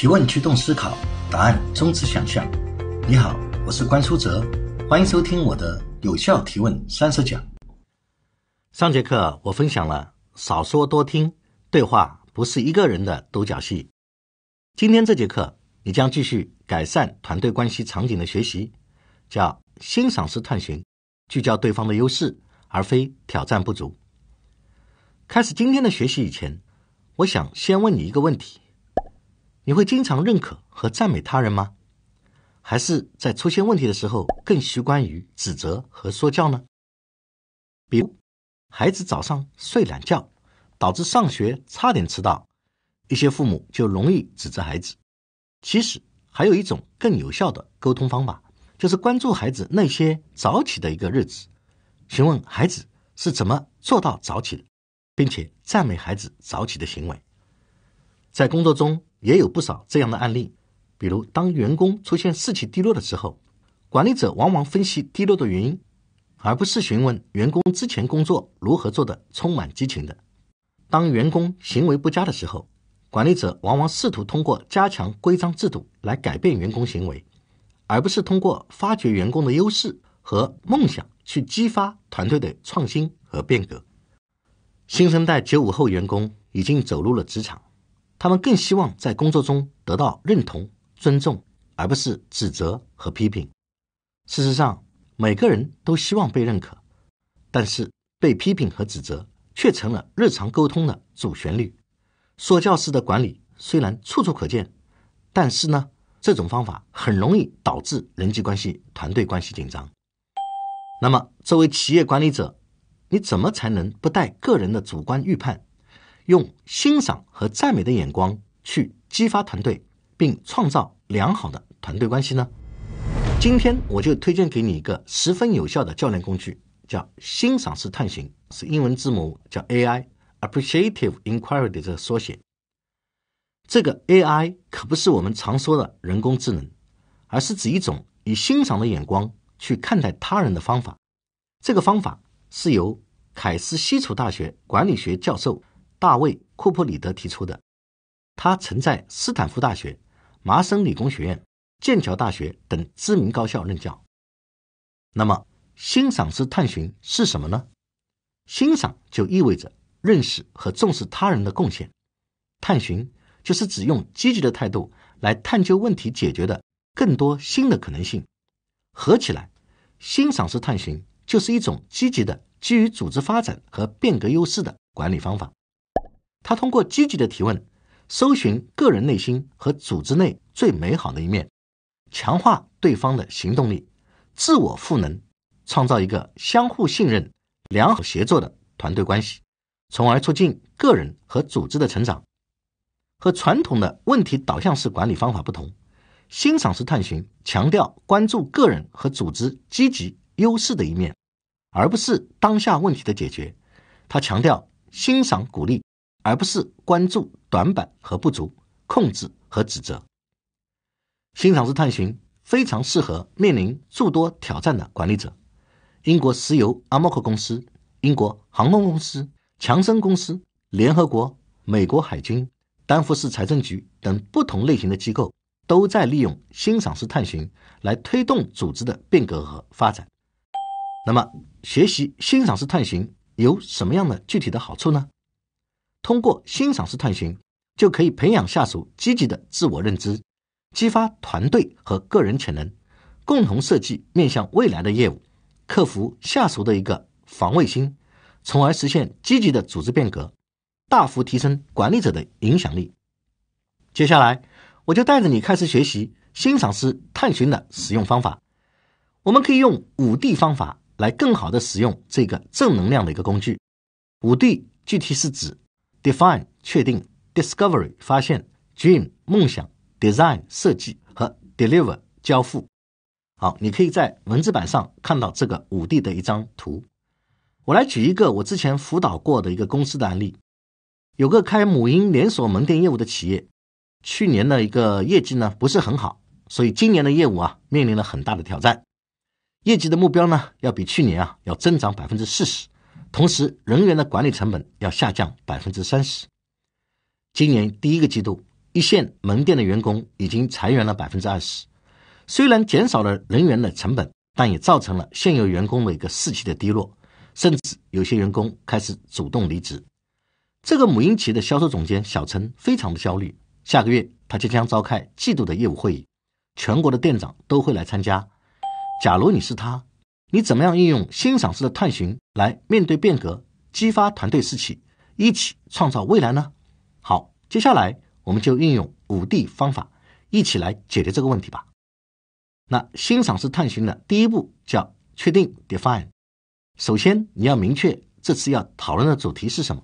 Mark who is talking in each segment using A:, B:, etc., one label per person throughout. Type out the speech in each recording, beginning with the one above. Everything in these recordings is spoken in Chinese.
A: 提问驱动思考，答案终止想象。你好，我是关书哲，欢迎收听我的《有效提问三十讲》。上节课我分享了少说多听，对话不是一个人的独角戏。今天这节课，你将继续改善团队关系场景的学习，叫欣赏式探寻，聚焦对方的优势，而非挑战不足。开始今天的学习以前，我想先问你一个问题。你会经常认可和赞美他人吗？还是在出现问题的时候更习惯于指责和说教呢？比如，孩子早上睡懒觉，导致上学差点迟到，一些父母就容易指责孩子。其实，还有一种更有效的沟通方法，就是关注孩子那些早起的一个日子，询问孩子是怎么做到早起，的，并且赞美孩子早起的行为。在工作中。也有不少这样的案例，比如当员工出现士气低落的时候，管理者往往分析低落的原因，而不是询问员工之前工作如何做得充满激情的。当员工行为不佳的时候，管理者往往试图通过加强规章制度来改变员工行为，而不是通过发掘员工的优势和梦想去激发团队的创新和变革。新生代九五后员工已经走入了职场。他们更希望在工作中得到认同、尊重，而不是指责和批评。事实上，每个人都希望被认可，但是被批评和指责却成了日常沟通的主旋律。说教式的管理虽然处处可见，但是呢，这种方法很容易导致人际关系、团队关系紧张。那么，作为企业管理者，你怎么才能不带个人的主观预判？用欣赏和赞美的眼光去激发团队，并创造良好的团队关系呢？今天我就推荐给你一个十分有效的教练工具，叫欣赏式探寻，是英文字母叫 AI，Appreciative Inquiry 这个缩写。这个 AI 可不是我们常说的人工智能，而是指一种以欣赏的眼光去看待他人的方法。这个方法是由凯斯西楚大学管理学教授。大卫·库珀里德提出的，他曾在斯坦福大学、麻省理工学院、剑桥大学等知名高校任教。那么，欣赏式探寻是什么呢？欣赏就意味着认识和重视他人的贡献，探寻就是指用积极的态度来探究问题，解决的更多新的可能性。合起来，欣赏式探寻就是一种积极的、基于组织发展和变革优势的管理方法。他通过积极的提问，搜寻个人内心和组织内最美好的一面，强化对方的行动力，自我赋能，创造一个相互信任、良好协作的团队关系，从而促进个人和组织的成长。和传统的问题导向式管理方法不同，欣赏式探寻强调关注个人和组织积极优势的一面，而不是当下问题的解决。他强调欣赏、鼓励。而不是关注短板和不足、控制和指责。新尝式探寻非常适合面临诸多挑战的管理者。英国石油阿莫克公司、英国航空公司、强生公司、联合国、美国海军、丹佛市财政局等不同类型的机构都在利用新尝式探寻来推动组织的变革和发展。那么，学习欣赏式探寻有什么样的具体的好处呢？通过欣赏式探寻，就可以培养下属积极的自我认知，激发团队和个人潜能，共同设计面向未来的业务，克服下属的一个防卫心，从而实现积极的组织变革，大幅提升管理者的影响力。接下来，我就带着你开始学习欣赏式探寻的使用方法。我们可以用五 D 方法来更好的使用这个正能量的一个工具。五 D 具体是指。Define 确定，Discovery 发现，Dream 梦想，Design 设计和 Deliver 交付。好，你可以在文字版上看到这个五 D 的一张图。我来举一个我之前辅导过的一个公司的案例，有个开母婴连锁门店业务的企业，去年的一个业绩呢不是很好，所以今年的业务啊面临了很大的挑战，业绩的目标呢要比去年啊要增长百分之四十。同时，人员的管理成本要下降百分之三十。今年第一个季度，一线门店的员工已经裁员了百分之二十。虽然减少了人员的成本，但也造成了现有员工的一个士气的低落，甚至有些员工开始主动离职。这个母婴企业的销售总监小陈非常的焦虑。下个月他即将召开季度的业务会议，全国的店长都会来参加。假如你是他？你怎么样运用欣赏式的探寻来面对变革，激发团队士气，一起创造未来呢？好，接下来我们就运用五 D 方法一起来解决这个问题吧。那欣赏式探寻的第一步叫确定 （Define）。首先，你要明确这次要讨论的主题是什么，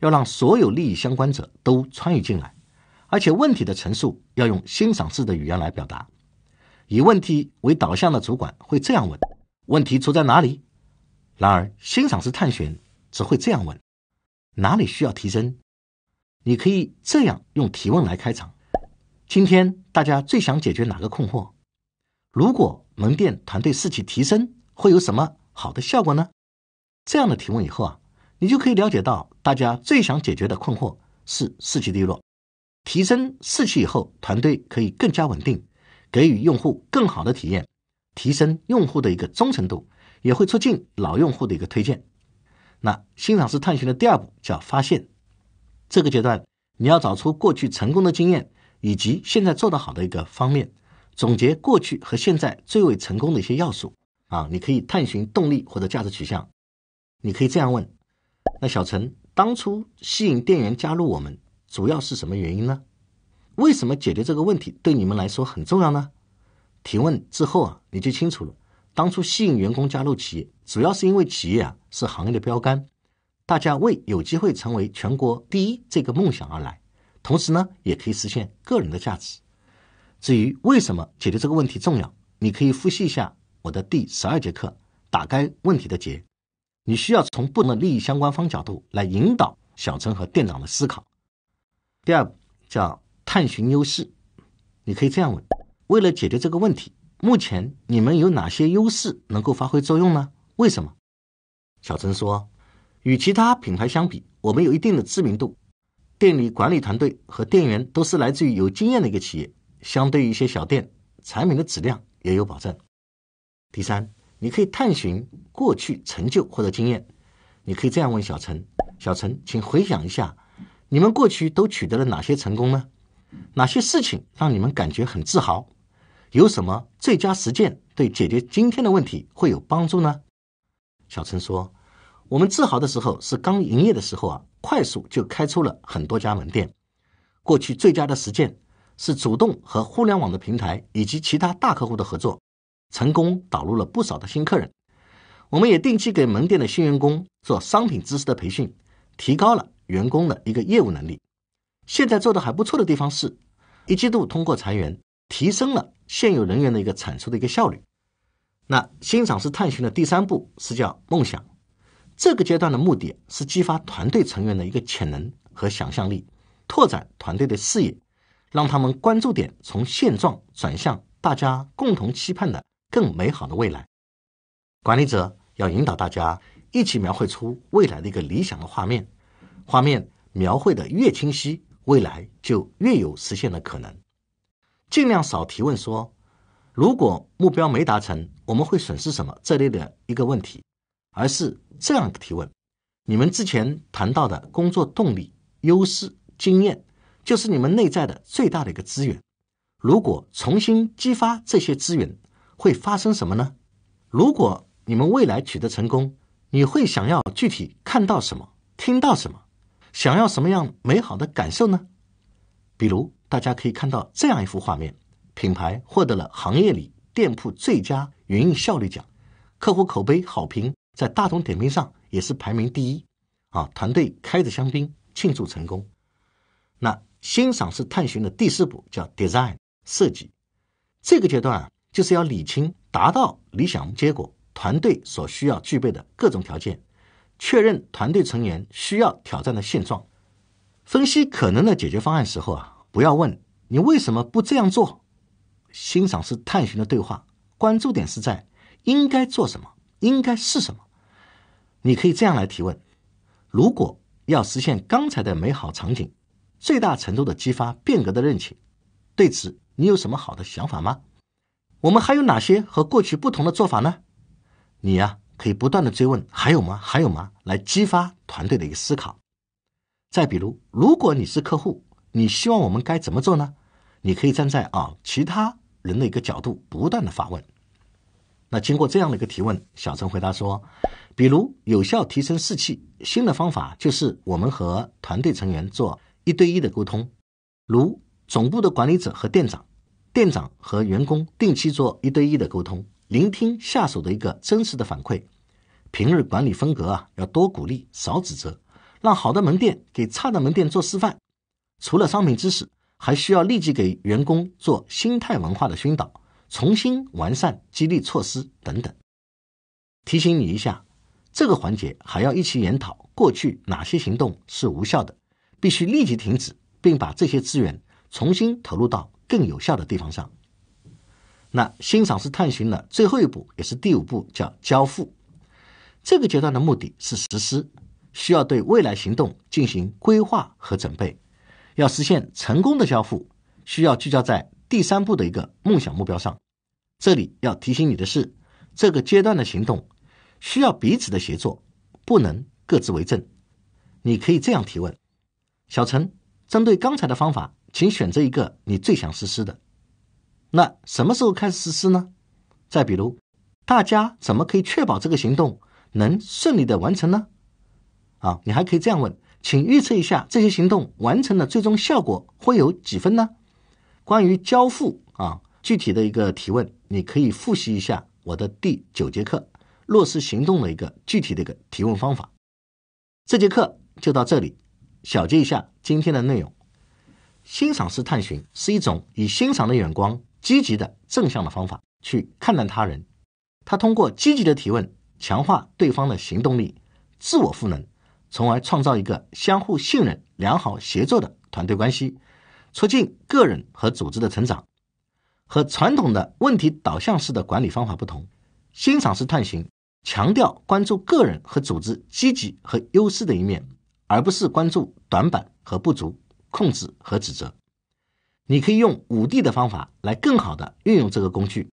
A: 要让所有利益相关者都参与进来，而且问题的陈述要用欣赏式的语言来表达。以问题为导向的主管会这样问。问题出在哪里？然而，欣赏式探寻只会这样问：哪里需要提升？你可以这样用提问来开场：今天大家最想解决哪个困惑？如果门店团队士气提升，会有什么好的效果呢？这样的提问以后啊，你就可以了解到大家最想解决的困惑是士气低落。提升士气以后，团队可以更加稳定，给予用户更好的体验。提升用户的一个忠诚度，也会促进老用户的一个推荐。那新尝试探寻的第二步叫发现，这个阶段你要找出过去成功的经验以及现在做得好的一个方面，总结过去和现在最为成功的一些要素。啊，你可以探寻动力或者价值取向。你可以这样问：那小陈当初吸引店员加入我们，主要是什么原因呢？为什么解决这个问题对你们来说很重要呢？提问之后啊，你就清楚了。当初吸引员工加入企业，主要是因为企业啊是行业的标杆，大家为有机会成为全国第一这个梦想而来，同时呢也可以实现个人的价值。至于为什么解决这个问题重要，你可以复习一下我的第十二节课，打开问题的结。你需要从不同的利益相关方角度来引导小陈和店长的思考。第二叫探寻优势，你可以这样问。为了解决这个问题，目前你们有哪些优势能够发挥作用呢？为什么？小陈说：“与其他品牌相比，我们有一定的知名度。店里管理团队和店员都是来自于有经验的一个企业。相对于一些小店，产品的质量也有保证。”第三，你可以探寻过去成就或者经验。你可以这样问小陈：“小陈，请回想一下，你们过去都取得了哪些成功呢？哪些事情让你们感觉很自豪？”有什么最佳实践对解决今天的问题会有帮助呢？小陈说：“我们自豪的时候是刚营业的时候啊，快速就开出了很多家门店。过去最佳的实践是主动和互联网的平台以及其他大客户的合作，成功导入了不少的新客人。我们也定期给门店的新员工做商品知识的培训，提高了员工的一个业务能力。现在做的还不错的地方是，一季度通过裁员提升了。”现有人员的一个产出的一个效率。那新尝试探寻的第三步是叫梦想。这个阶段的目的是激发团队成员的一个潜能和想象力，拓展团队的视野，让他们关注点从现状转向大家共同期盼的更美好的未来。管理者要引导大家一起描绘出未来的一个理想的画面。画面描绘的越清晰，未来就越有实现的可能。尽量少提问，说如果目标没达成，我们会损失什么这类的一个问题，而是这样的提问：你们之前谈到的工作动力、优势、经验，就是你们内在的最大的一个资源。如果重新激发这些资源，会发生什么呢？如果你们未来取得成功，你会想要具体看到什么、听到什么，想要什么样美好的感受呢？比如。大家可以看到这样一幅画面：品牌获得了行业里店铺最佳运营效率奖，客户口碑好评在大众点评上也是排名第一。啊，团队开着香槟庆祝成功。那欣赏式探寻的第四步叫 design 设计，这个阶段就是要理清达到理想结果团队所需要具备的各种条件，确认团队成员需要挑战的现状，分析可能的解决方案时候啊。不要问你为什么不这样做，欣赏是探寻的对话，关注点是在应该做什么，应该是什么。你可以这样来提问：如果要实现刚才的美好场景，最大程度的激发变革的韧性，对此你有什么好的想法吗？我们还有哪些和过去不同的做法呢？你呀，可以不断的追问：还有吗？还有吗？来激发团队的一个思考。再比如，如果你是客户。你希望我们该怎么做呢？你可以站在啊其他人的一个角度，不断的发问。那经过这样的一个提问，小陈回答说：“比如有效提升士气，新的方法就是我们和团队成员做一对一的沟通，如总部的管理者和店长，店长和员工定期做一对一的沟通，聆听下属的一个真实的反馈。平日管理风格啊，要多鼓励，少指责，让好的门店给差的门店做示范。”除了商品知识，还需要立即给员工做心态文化的熏导，重新完善激励措施等等。提醒你一下，这个环节还要一起研讨过去哪些行动是无效的，必须立即停止，并把这些资源重新投入到更有效的地方上。那欣赏式探寻的最后一步，也是第五步，叫交付。这个阶段的目的是实施，需要对未来行动进行规划和准备。要实现成功的交付，需要聚焦在第三步的一个梦想目标上。这里要提醒你的是，这个阶段的行动需要彼此的协作，不能各自为政。你可以这样提问：小陈，针对刚才的方法，请选择一个你最想实施的。那什么时候开始实施呢？再比如，大家怎么可以确保这个行动能顺利的完成呢？啊，你还可以这样问。请预测一下这些行动完成的最终效果会有几分呢？关于交付啊，具体的一个提问，你可以复习一下我的第九节课落实行动的一个具体的一个提问方法。这节课就到这里，小结一下今天的内容。欣赏式探寻是一种以欣赏的眼光、积极的正向的方法去看待他人，他通过积极的提问强化对方的行动力，自我赋能。从而创造一个相互信任、良好协作的团队关系，促进个人和组织的成长。和传统的问题导向式的管理方法不同，欣赏式探寻强调关注个人和组织积极和优势的一面，而不是关注短板和不足、控制和指责。你可以用五 D 的方法来更好的运用这个工具，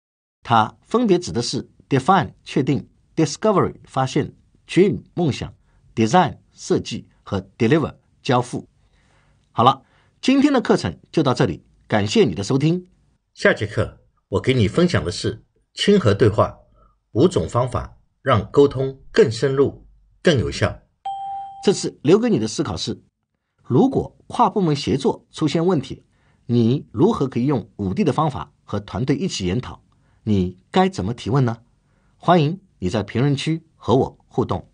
A: 它分别指的是 Define（ 确定）、Discovery（ 发现）、Dream（ 梦想）、Design。设计和 deliver 交付。好了，今天的课程就到这里，感谢你的收听。下节课我给你分享的是亲和对话五种方法，让沟通更深入、更有效。这次留给你的思考是：如果跨部门协作出现问题，你如何可以用五 D 的方法和团队一起研讨？你该怎么提问呢？欢迎你在评论区和我互动。